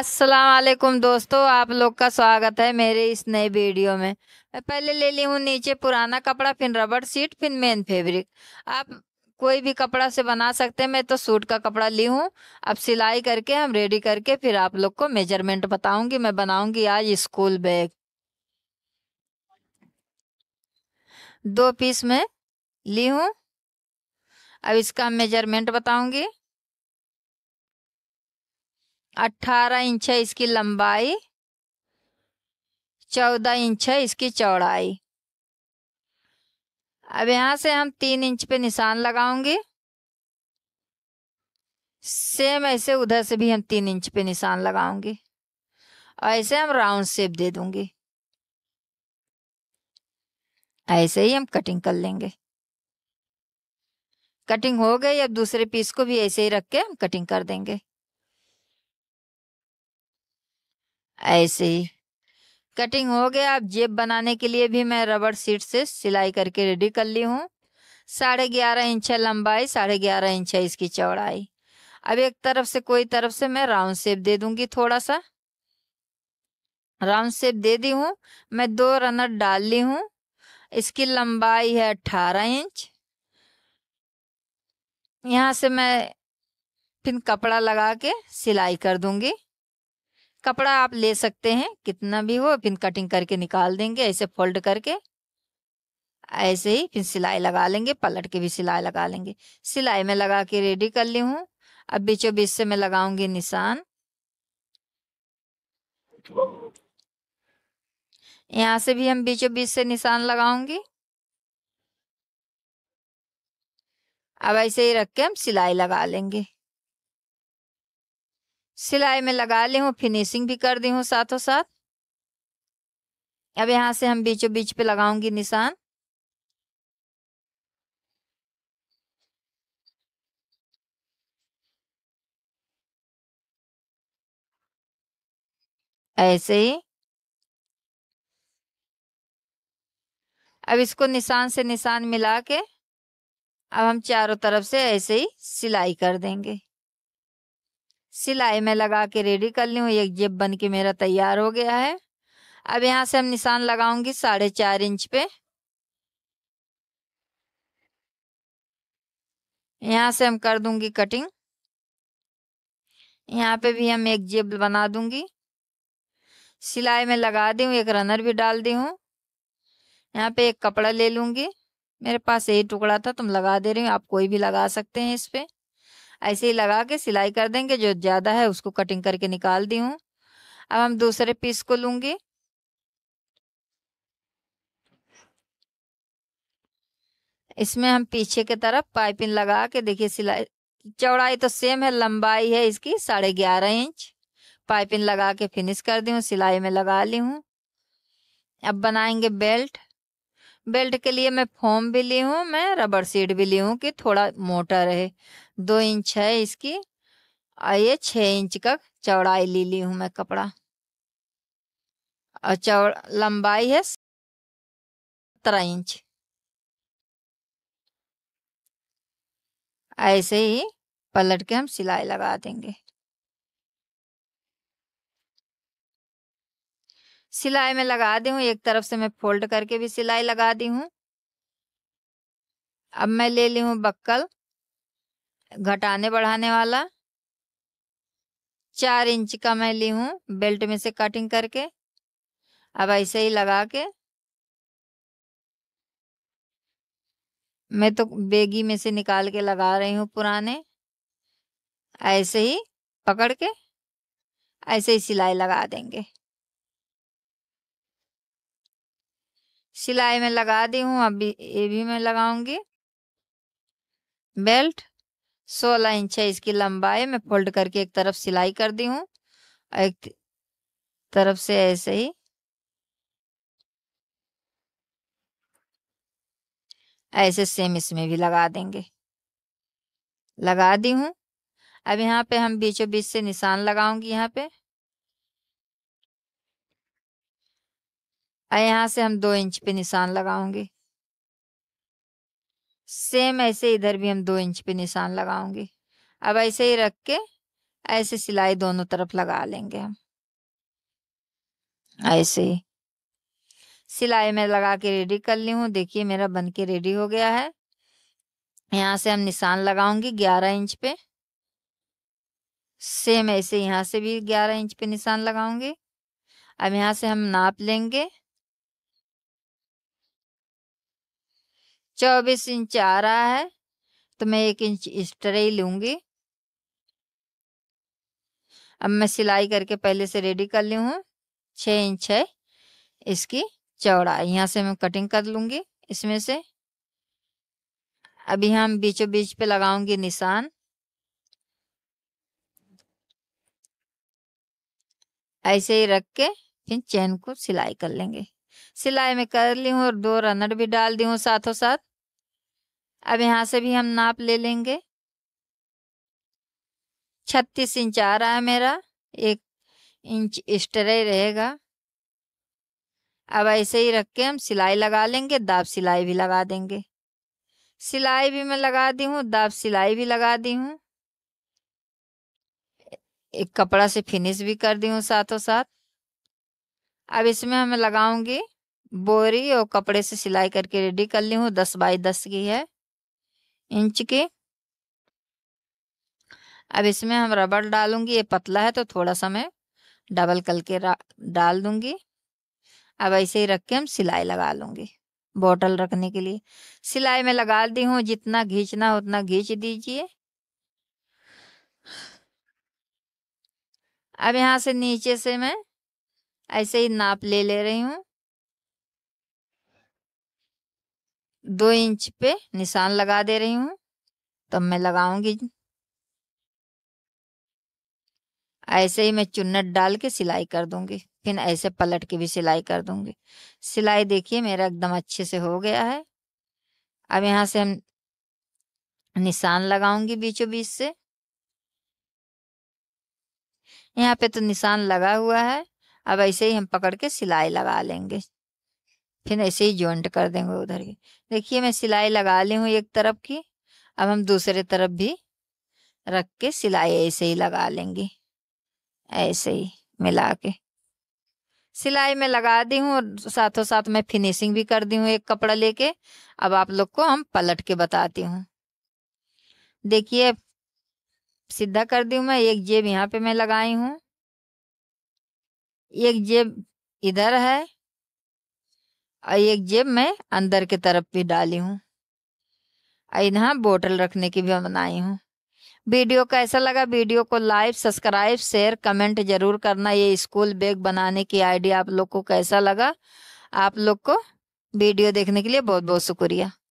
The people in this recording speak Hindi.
वालेकुम दोस्तों आप लोग का स्वागत है मेरे इस नए वीडियो में मैं पहले ले ली हूँ नीचे पुराना कपड़ा फिर रबड़ सीट फिर मेन फैब्रिक आप कोई भी कपड़ा से बना सकते हैं मैं तो सूट का कपड़ा ली हूँ अब सिलाई करके हम रेडी करके फिर आप लोग को मेजरमेंट बताऊंगी मैं बनाऊंगी आज स्कूल बैग दो पीस में ली हूँ अब इसका मेजरमेंट बताऊंगी अट्ठारह इंच है इसकी लंबाई चौदह इंच है इसकी चौड़ाई अब यहाँ से हम तीन इंच पे निशान लगाऊंगी सेम ऐसे उधर से भी हम तीन इंच पे निशान लगाऊंगी और ऐसे हम राउंड शेप दे दूंगी ऐसे ही हम कटिंग कर लेंगे कटिंग हो गई अब दूसरे पीस को भी ऐसे ही रख के हम कटिंग कर देंगे ऐसे ही कटिंग हो गया अब जेब बनाने के लिए भी मैं रबड़ सीट से सिलाई करके रेडी कर ली हूँ साढ़े ग्यारह इंच है लंबाई साढ़े ग्यारह इंच है इसकी चौड़ाई अब एक तरफ से कोई तरफ से मैं राउंड शेप दे दूंगी थोड़ा सा राउंड शेप दे दी हूँ मैं दो रनर डाल ली हूँ इसकी लंबाई है अट्ठारह इंच यहाँ से मैं फिर कपड़ा लगा के सिलाई कर दूंगी कपड़ा आप ले सकते हैं कितना भी हो फिर कटिंग करके निकाल देंगे ऐसे फोल्ड करके ऐसे ही फिर सिलाई लगा लेंगे पलट के भी सिलाई लगा लेंगे सिलाई में लगा के रेडी कर ली हूँ अब बीचों बीच से मैं लगाऊंगी निशान यहाँ से भी हम बीचों बीच से निशान लगाऊंगी अब ऐसे ही रख के हम सिलाई लगा लेंगे सिलाई में लगा ली हूँ फिनिशिंग भी कर दी हूँ साथों साथ अब यहाँ से हम बीचों बीच पे लगाऊंगी निशान ऐसे ही अब इसको निशान से निशान मिला के अब हम चारों तरफ से ऐसे ही सिलाई कर देंगे सिलाई में लगा के रेडी कर ली हूँ एक जेब बन के मेरा तैयार हो गया है अब यहाँ से हम निशान लगाऊंगी साढ़े चार इंच पे यहाँ से हम कर दूंगी कटिंग यहाँ पे भी हम एक जेब बना दूंगी सिलाई में लगा दी हूँ एक रनर भी डाल दी हूँ यहाँ पे एक कपड़ा ले लूंगी मेरे पास यही टुकड़ा था तुम लगा दे रही हो आप कोई भी लगा सकते हैं इस पे ऐसे ही लगा के सिलाई कर देंगे जो ज़्यादा है उसको कटिंग करके निकाल दी हूँ अब हम दूसरे पीस को लूँगी इसमें हम पीछे की तरफ पाइपिंग लगा के देखिए सिलाई चौड़ाई तो सेम है लंबाई है इसकी साढ़े ग्यारह इंच पाइपिंग लगा के फिनिश कर दी हूँ सिलाई में लगा ली हूँ अब बनाएंगे बेल्ट बेल्ट के लिए मैं फोम भी ली हूँ मैं रबड़ सीट भी ली हूँ कि थोड़ा मोटा रहे दो इंच है इसकी और ये छः इंच का चौड़ाई ले ली हूँ मैं कपड़ा और चौड़ लंबाई है सत्रह इंच ऐसे ही पलट के हम सिलाई लगा देंगे सिलाई में लगा दी हूँ एक तरफ से मैं फोल्ड करके भी सिलाई लगा दी हूँ अब मैं ले ली हूँ बक्कल घटाने बढ़ाने वाला चार इंच का मैं ली हूँ बेल्ट में से कटिंग करके अब ऐसे ही लगा के मैं तो बेगी में से निकाल के लगा रही हूँ पुराने ऐसे ही पकड़ के ऐसे ही सिलाई लगा देंगे सिलाई में लगा दी हूँ अब ये भी मैं लगाऊंगी बेल्ट सोलह इंच है इसकी लंबाई मैं फोल्ड करके एक तरफ सिलाई कर दी हूँ एक तरफ से ऐसे ही ऐसे सेम इसमें भी लगा देंगे लगा दी हूँ अब यहाँ पे हम बीचों बीच से निशान लगाऊंगी यहाँ पे और यहाँ से हम दो इंच पे निशान लगाऊंगी सेम ऐसे इधर भी हम दो इंच पे निशान लगाऊंगी अब ऐसे ही रख के ऐसे सिलाई दोनों तरफ लगा लेंगे हम ऐसे ही सिलाई में लगा के रेडी कर ली हूँ देखिए मेरा बन के रेडी हो गया है यहाँ से हम निशान लगाऊंगी ग्यारह इंच पे सेम ऐसे यहाँ से भी ग्यारह इंच पे निशान लगाऊंगी अब यहाँ से हम नाप लेंगे चौबीस इंच आ रहा है तो मैं एक इंच इस तरह ही लूंगी अब मैं सिलाई करके पहले से रेडी कर ली हूँ छ इंच है इसकी चौड़ाई यहाँ से मैं कटिंग कर लूंगी इसमें से अभी हम बीचों बीच पे लगाऊंगी निशान ऐसे ही रख के फिर चैन को सिलाई कर लेंगे सिलाई में कर ली हूँ और दो रनर भी डाल दी हूँ साथों साथ अब यहाँ से भी हम नाप ले लेंगे छत्तीस इंच आ रहा है मेरा एक इंच स्ट्रे रहेगा अब ऐसे ही रख के हम सिलाई लगा लेंगे दाब सिलाई भी लगा देंगे सिलाई भी मैं लगा दी हूँ दाब सिलाई भी लगा दी हूँ एक कपड़ा से फिनिश भी कर दी हूँ साथों साथ अब इसमें हमें लगाऊंगी बोरी और कपड़े से सिलाई करके रेडी कर ली हूँ दस बाई दस की है इंच की अब इसमें हम रबड़ डालूंगी ये पतला है तो थोड़ा सा मैं डबल करके डाल दूंगी अब ऐसे ही रख के हम सिलाई लगा लूंगी बोतल रखने के लिए सिलाई में लगा दी हूँ जितना घींचना उतना घींच दीजिए अब यहाँ से नीचे से मैं ऐसे ही नाप ले ले रही हूँ दो इंच पे निशान लगा दे रही हूँ तब मैं लगाऊंगी ऐसे ही मैं चुन्नट डाल के सिलाई कर दूंगी फिर ऐसे पलट के भी सिलाई कर दूंगी सिलाई देखिए मेरा एकदम अच्छे से हो गया है अब यहाँ से हम निशान लगाऊंगी बीचों बीच से यहाँ पे तो निशान लगा हुआ है अब ऐसे ही हम पकड़ के सिलाई लगा लेंगे फिर ऐसे ही ज्वाइंट कर देंगे उधर की देखिए मैं सिलाई लगा ली हूँ एक तरफ की अब हम दूसरे तरफ भी रख के सिलाई ऐसे ही लगा लेंगे ऐसे ही मिला के सिलाई में लगा दी हूँ और साथों साथ मैं फिनिशिंग भी कर दी हूँ एक कपड़ा लेके अब आप लोग को हम पलट के बताती हूँ देखिए सीधा कर दी हूँ मैं एक जेब यहाँ पे मैं लगाई हूँ एक जेब इधर है और एक जेब में अंदर की तरफ भी डाली हूँ और यहाँ बोतल रखने की भी बनाई हूँ वीडियो कैसा लगा वीडियो को लाइक सब्सक्राइब शेयर कमेंट जरूर करना ये स्कूल बैग बनाने की आइडिया आप लोग को कैसा लगा आप लोग को वीडियो देखने के लिए बहुत बहुत शुक्रिया